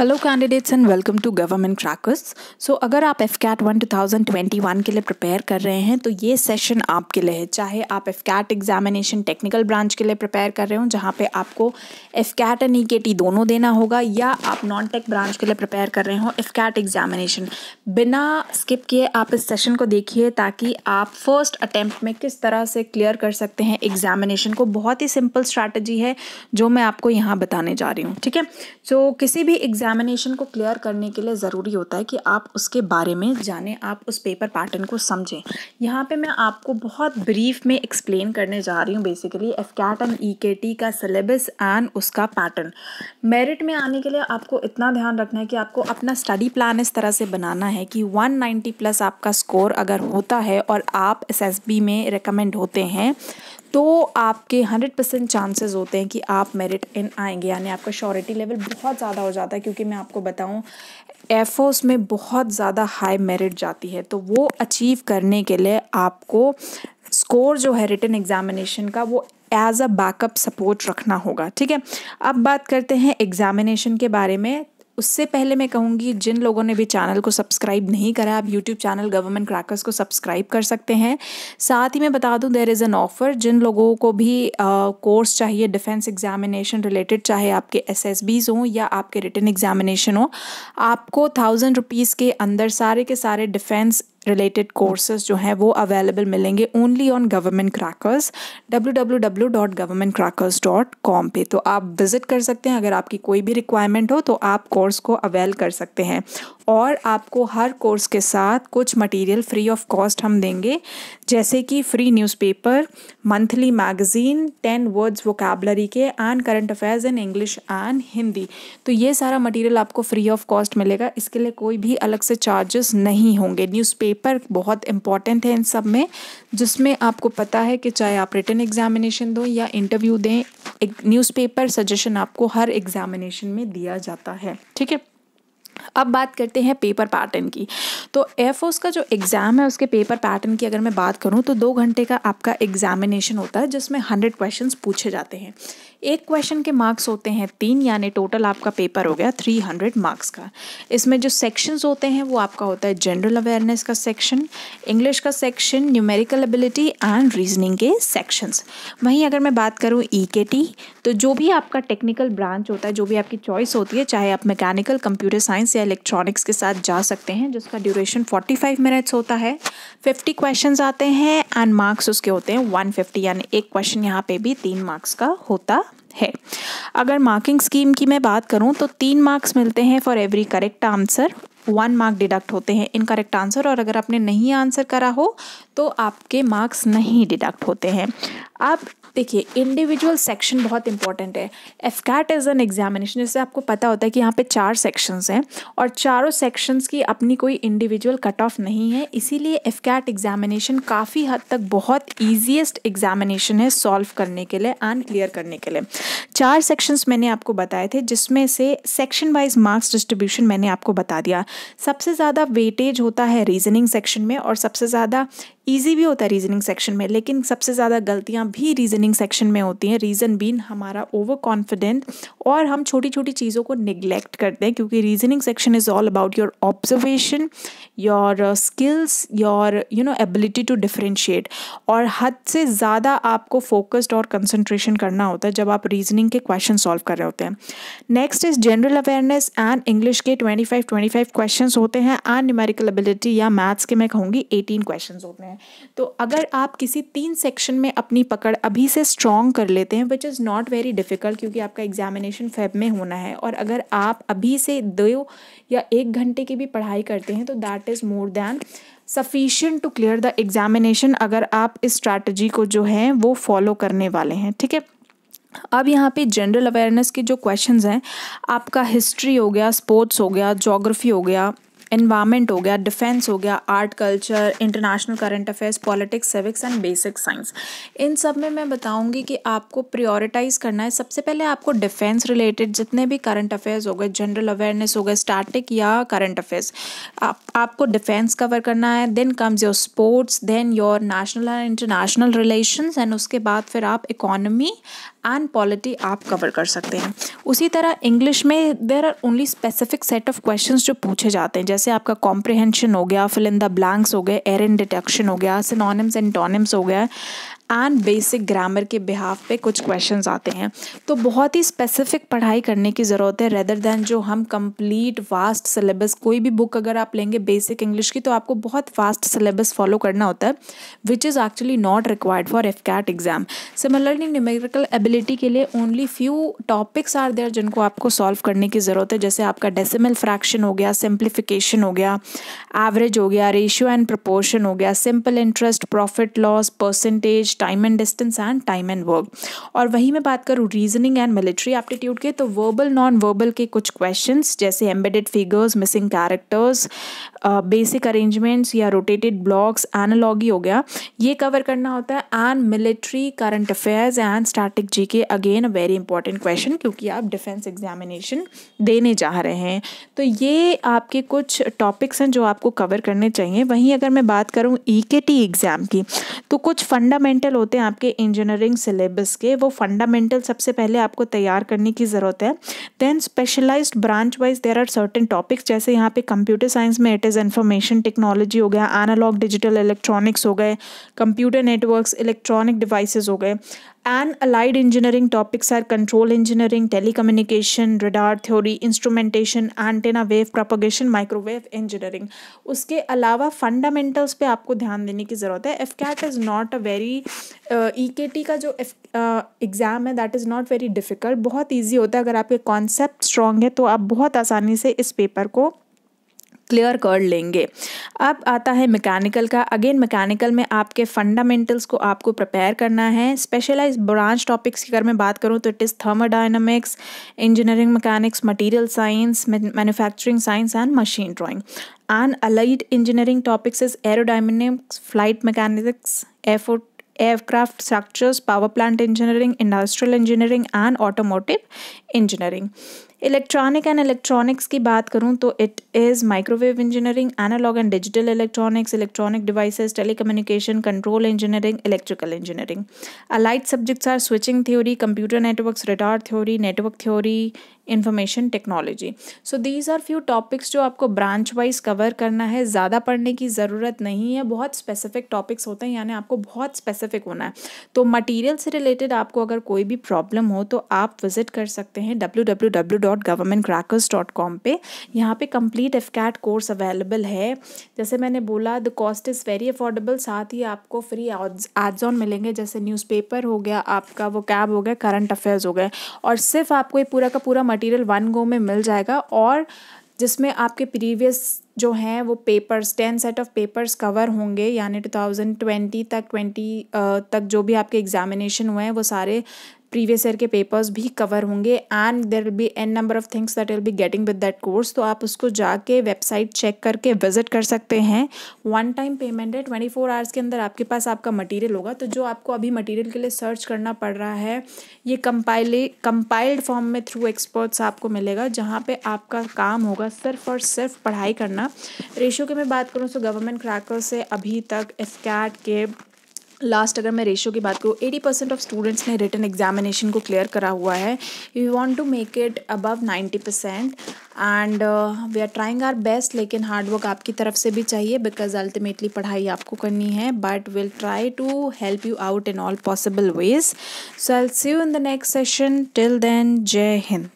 Hello candidates and welcome to government crackers so अगर आप F CAT one two thousand twenty one के लिए prepare कर रहे हैं तो ये सेशन आपके लिए है चाहे आप F CAT examination technical branch के लिए प्रिपेयर कर रहे हो जहाँ पे आपको F CAT and E K T दोनों देना होगा या आप नॉन टेक ब्रांच के लिए प्रिपेयर कर रहे हो एफ कैट एग्जामिनेशन बिना स्किप किए आप इस सेशन को देखिए ताकि आप फर्स्ट अटैम्प्ट में किस तरह से क्लियर कर सकते हैं एग्जामिनेशन को बहुत ही सिंपल स्ट्रैटेजी है जो मैं आपको यहाँ बताने जा रही हूँ ठीक है सो किसी भी एग्जाम एग्जामिनेशन को क्लियर करने के लिए ज़रूरी होता है कि आप उसके बारे में जानें आप उस पेपर पैटर्न को समझें यहाँ पे मैं आपको बहुत ब्रीफ में एक्सप्लेन करने जा रही हूँ basically F CAT and E K T का सिलेबस एंड उसका पैटर्न मेरिट में आने के लिए आपको इतना ध्यान रखना है कि आपको अपना स्टडी प्लान इस तरह से बनाना है कि नाइन्टी प्लस आपका स्कोर अगर होता है और आप एस में रिकमेंड होते हैं तो आपके हंड्रेड परसेंट चांसेज़ होते हैं कि आप मेरिट इन आएंगे यानी आपका श्योरिटी लेवल बहुत ज़्यादा हो जाता है क्योंकि मैं आपको बताऊँ एफोस में बहुत ज़्यादा हाई मेरिट जाती है तो वो अचीव करने के लिए आपको स्कोर जो है रिटर्न एग्जामिनेशन का वो एज अ बैकअप सपोर्ट रखना होगा ठीक है अब बात करते हैं एग्जामिनेशन के बारे में उससे पहले मैं कहूँगी जिन लोगों ने भी चैनल को सब्सक्राइब नहीं करा आप यूट्यूब चैनल गवर्नमेंट क्रैकर्स को सब्सक्राइब कर सकते हैं साथ ही मैं बता दूँ देर इज़ एन ऑफ़र जिन लोगों को भी कोर्स uh, चाहिए डिफेंस एग्जामिनेशन रिलेटेड चाहे आपके एस एस हों या आपके रिटर्न एग्जामिनेशन हो आपको थाउजेंड रुपीज़ के अंदर सारे के सारे डिफेंस रिलेटेड कोर्सेज जो हैं वो अवेलेबल मिलेंगे only on government crackers W W W dot government crackers dot com पर तो आप विज़िट कर सकते हैं अगर आपकी कोई भी रिक्वायरमेंट हो तो आप कोर्स को अवेल कर सकते हैं और आपको हर कोर्स के साथ कुछ मटेरियल फ्री ऑफ कॉस्ट हम देंगे जैसे कि free newspaper monthly magazine ten words vocabulary के and current affairs in English and Hindi तो ये सारा मटेरियल आपको फ्री ऑफ कॉस्ट मिलेगा इसके लिए कोई भी अलग से चार्जेस नहीं होंगे न्यूज़ पेपर बहुत इंपॉर्टेंट है इन सब में जिसमें आपको पता है कि चाहे आप रिटर्न एग्जामिनेशन दो या इंटरव्यू दें न्यूज़पेपर सजेशन आपको हर एग्जामिनेशन में दिया जाता है ठीक है अब बात करते हैं पेपर पैटर्न की तो एफ का जो एग्ज़ाम है उसके पेपर पैटर्न की अगर मैं बात करूँ तो दो घंटे का आपका एग्जामिनेशन होता है जिसमें हंड्रेड क्वेश्चन पूछे जाते हैं एक क्वेश्चन के मार्क्स होते हैं तीन यानी टोटल आपका पेपर हो गया थ्री हंड्रेड मार्क्स का इसमें जो सेक्शंस होते हैं वो आपका होता है जनरल अवेयरनेस का सेक्शन इंग्लिश का section numerical ability and reasoning के सेक्शंस वहीं अगर मैं बात करूँ ई e के टी तो जो भी आपका टेक्निकल ब्रांच होता है जो भी आपकी चॉइस होती है चाहे आप मैकेनिकल कंप्यूटर साइंस या इलेक्ट्रॉनिक्स के साथ जा सकते हैं जिसका ड्यूरेशन 45 मिनट्स होता है 50 क्वेश्चंस आते हैं एंड मार्क्स उसके होते हैं 150 यानी एक क्वेश्चन यहाँ पे भी तीन मार्क्स का होता है अगर मार्किंग स्कीम की मैं बात करूँ तो तीन मार्क्स मिलते हैं for every correct answer one mark deduct होते हैं इनकरेक्ट आंसर और अगर आपने नहीं आंसर करा हो तो आपके मार्क्स नहीं डिडक्ट होते हैं आप देखिए इंडिविजुअल सेक्शन बहुत इंपॉर्टेंट है FCAT as is an examination जैसे आपको पता होता है कि यहाँ पे चार सेक्शंस हैं और चारों सेक्शंस की अपनी कोई इंडिविजुअल कट ऑफ नहीं है इसीलिए एफकैट एग्जामिनेशन काफ़ी हद तक बहुत ईजिएस्ट एग्जामिनेशन है सॉल्व करने के लिए एंड क्लियर करने के लिए चार सेक्शंस मैंने आपको बताए थे जिसमें से सेक्शन वाइज मार्क्स डिस्ट्रीब्यूशन मैंने आपको बता दिया सबसे ज़्यादा वेटेज होता है रीजनिंग सेक्शन में और सबसे ज़्यादा ईजी भी होता है रीजनिंग सेक्शन में लेकिन सबसे ज़्यादा गलतियाँ भी रीजनिंग सेक्शन में होती हैं रीज़न बीन हमारा ओवर कॉन्फिडेंट और हम छोटी छोटी चीज़ों को निगलेक्ट करते हैं क्योंकि reasoning section is all about your observation your skills your you know ability to differentiate और हद से ज़्यादा आपको फोकस्ड और कंसनट्रेशन करना होता है जब आप रीजनिंग के क्वेश्चन सॉल्व कर रहे होते हैं next is general awareness and English के twenty five twenty five question होते हैं एंड न्यूमेरिकल एबिलिटी या मैथ्स के मैं कहूँगी एटीन क्वेश्चन होते हैं तो अगर आप किसी तीन सेक्शन में अपनी पकड़ अभी से स्ट्रॉन्ग कर लेते हैं which is not very difficult क्योंकि आपका एग्जामिनेशन फेब में होना है और अगर आप अभी से दो या एक घंटे की भी पढ़ाई करते हैं तो that is more than sufficient to clear the examination अगर आप इस स्ट्रैटेजी को जो है वो फॉलो करने वाले हैं ठीक है अब यहाँ पे जनरल अवेयरनेस के जो क्वेश्चंस हैं आपका हिस्ट्री हो गया स्पोर्ट्स हो गया जोग्राफी हो गया एनवायरमेंट हो गया डिफेंस हो गया art culture international current affairs politics civics and basic science इन सब में मैं बताऊंगी कि आपको प्रियोरिटाइज करना है सबसे पहले आपको डिफेंस रिलेटेड जितने भी करंट अफेयर्स हो गए जनरल अवेयरनेस हो गए स्टैटिक या करंट अफेयर्स आपको डिफेंस कवर करना है then comes your sports then your national and international relation and उसके बाद फिर आप इकोनॉमी एंड पॉलिटी आप कवर कर सकते हैं उसी तरह इंग्लिश में there are only specific set of question जो पूछे जाते हैं जैसे जैसे आपका कॉम्प्रिहेंशन हो गया फिल इन द ब्लैंक्स हो गए एयर इन डिटेक्शन हो गया सिनोनिम्स टोनिम्स हो गया एंड बेसिक ग्रामर के बिहाफ पे कुछ क्वेश्चंस आते हैं तो बहुत ही स्पेसिफिक पढ़ाई करने की ज़रूरत है रेदर देन जो हम कंप्लीट वास्ट सिलेबस कोई भी बुक अगर आप लेंगे बेसिक इंग्लिश की तो आपको बहुत फास्ट सिलेबस फॉलो करना होता है which is actually not required for F CAT exam similarly numerical ability के लिए only few topics are there जिनको आपको सॉल्व करने की ज़रूरत है जैसे आपका डेसिमल फ्रैक्शन हो गया सिंप्लीफिकेशन हो गया एवरेज हो गया रेशियो एंड प्रपोर्शन हो गया simple interest profit loss percentage time and distance and time and work और वहीं मैं बात करूँ रीजनिंग एंड मिलिट्री एप्टीट्यूड के तो वर्बल नॉन वर्बल के कुछ क्वेश्चन जैसे embedded figures missing characters basic arrangements या रोटेटेड ब्लॉक्स एनालॉगी हो गया ये कवर करना होता है and military current affairs and static G K again a very important question क्योंकि आप डिफेंस एग्जामिनेशन देने जा रहे हैं तो ये आपके कुछ टॉपिक्स हैं जो आपको कवर करने चाहिए वहीं अगर मैं बात करूँ ई के टी एग्ज़ाम की तो कुछ फंडामेंटल फंडामेंटल होते हैं आपके इंजीनियरिंग सिलेबस के वो फंडामेंटल सबसे पहले आपको तैयार करने की ज़रूरत है then specialise branch wise there are certain topics जैसे यहाँ पे कंप्यूटर साइंस में इट इज़ इन्फॉर्मेशन टेक्नोलॉजी हो गया एनालॉग डिजिटल इलेक्ट्रॉनिक्स हो गए कंप्यूटर नेटवर्क्स इलेक्ट्रॉनिक डिवाइसेज हो गए and allied engineering topics are control engineering, telecommunication, radar theory, instrumentation, antenna wave propagation, microwave engineering. उसके अलावा fundamentals पे आपको ध्यान देने की ज़रूरत है F CAT is not a very E K T का जो एग्ज़ाम है that is not very difficult बहुत ईजी होता है अगर आपके कॉन्सेप्ट स्ट्रॉन्ग है तो आप बहुत आसानी से इस पेपर को क्लियर कर लेंगे अब आता है मैकेनिकल का अगेन मैकेनिकल में आपके फंडामेंटल्स को आपको प्रिपेयर करना है स्पेशलाइज ब्रांच टॉपिक्स की अगर मैं बात करूँ तो it is thermodynamics engineering mechanics material science manufacturing science and machine drawing and allied engineering topics is aerodynamics flight mechanics airfoil aircraft structures power plant engineering industrial engineering and automotive engineering electronic and electronics की बात करूँ तो it is microwave engineering analog and digital electronics electronic devices telecommunication control engineering electrical engineering allied subjects are switching theory computer networks radar theory network theory information technology so these are few topics जो आपको branch wise cover करना है ज़्यादा पढ़ने की ज़रूरत नहीं है बहुत स्पेसिफिक टॉपिक्स होते हैं यानी आपको बहुत स्पेसिफिक होना है तो मटीरियल से रिलेटेड आपको अगर कोई भी प्रॉब्लम हो तो आप विजिट कर सकते हैं W W W dot government crackers dot com पर यहाँ पर complete F CAT course available है जैसे मैंने बोला the cost is very affordable साथ ही आपको फ्री एड्स ऑन मिलेंगे जैसे न्यूज़पेपर हो गया आपका वो कैब हो गया करंट अफेयर्स हो गए और सिर्फ आपको ये पूरा का पूरा मटेरियल वन गो में मिल जाएगा और जिसमें आपके प्रीवियस जो हैं वो papers ten set of papers cover होंगे यानी टू थाउजेंड ट्वेंटी तक ट्वेंटी तक जो भी आपके एग्जामिनेशन हुए हैं वो सारे प्रीवियस ईयर के पेपर्स भी कवर होंगे and there will be an number of things that will be getting with that course तो आप उसको जाके वेबसाइट चेक करके विजिट कर सकते हैं वन टाइम पेमेंट है ट्वेंटी फोर आवर्स के अंदर आपके पास आपका मटेरियल होगा तो जो आपको अभी मटेरियल के लिए सर्च करना पड़ रहा है ये कंपाइले कंपाइल्ड फॉर्म में थ्रू एक्सपर्ट्स आपको मिलेगा जहाँ पर आपका काम होगा सिर्फ और सिर्फ पढ़ाई करना रेशियो की मैं बात करूँ तो गवर्नमेंट क्रैकर से अभी तक एस्कैट के लास्ट अगर मैं रेशो की बात करूँ एटी परसेंट ऑफ स्टूडेंट्स ने रिटर्न एग्जामिनेशन को क्लियर करा हुआ है we want to make it above ninety percent and we are trying our best लेकिन हार्डवर्क आपकी तरफ से भी चाहिए बिकॉज अल्टीमेटली पढ़ाई आपको करनी है but will try to help you out in all possible ways so I'll see you in the next session till then Jai Hind